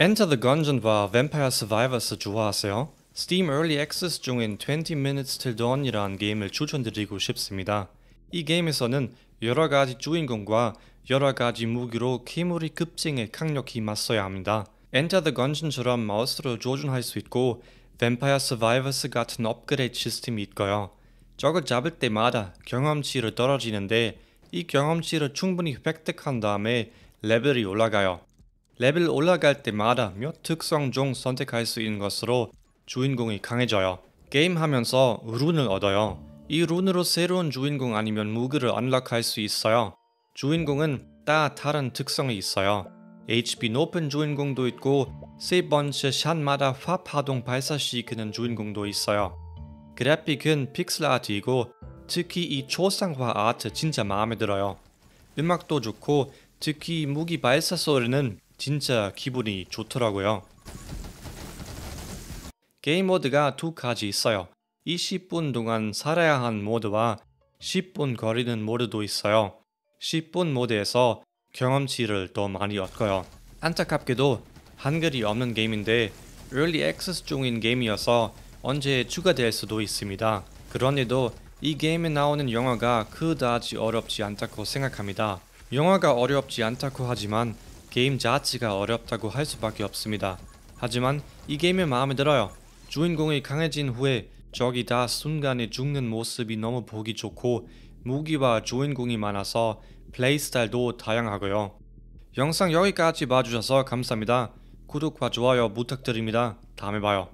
Enter the Gungeon과 Vampire Survivors 좋아하세요? Steam Early Access 중인 20 Minutes Till Dawn이라는 게임을 추천드리고 싶습니다. 이 게임에서는 여러 가지 주인공과 여러 가지 무기로 괴물이 급증에 강력히 맞서야 합니다. Enter the Gungeon처럼 마우스로 조준할 수 있고 Vampire Survivors 같은 업그레이드 시스템이 있고요. 적을 잡을 때마다 경험치를 떨어지는데 이 경험치를 충분히 획득한 다음에 레벨이 올라가요. 레벨 올라갈 때마다 몇 특성 중 선택할 수 있는 것으로 주인공이 강해져요. 게임하면서 룬을 얻어요. 이 룬으로 새로운 주인공 아니면 무기를 언락할 수 있어요. 주인공은 다 다른 특성이 있어요. HP 높은 주인공도 있고 세 번째 샷마다 화파동 발사시키는 주인공도 있어요. 그래픽은 픽셀 아트이고 특히 이 초상화 아트 진짜 마음에 들어요. 음악도 좋고 특히 무기 발사 소리는 진짜 기분이 좋더라고요. 게임 모드가 두 가지 있어요. 20분 동안 살아야 한 모드와 10분 거리는 모드도 있어요. 10분 모드에서 경험치를 더 많이 얻고요. 안타깝게도 한글이 없는 게임인데 Early Access 중인 게임이어서 언제 추가될 수도 있습니다. 그런데도 이 게임에 나오는 영화가 그다지 어렵지 않다고 생각합니다. 영화가 어렵지 않다고 하지만 게임 자체가 어렵다고 할 수밖에 없습니다. 하지만 이 게임이 마음에 들어요. 주인공이 강해진 후에 적이 다 순간에 죽는 모습이 너무 보기 좋고 무기와 주인공이 많아서 플레이스타일도 다양하고요. 영상 여기까지 봐주셔서 감사합니다. 구독과 좋아요 부탁드립니다. 다음에 봐요.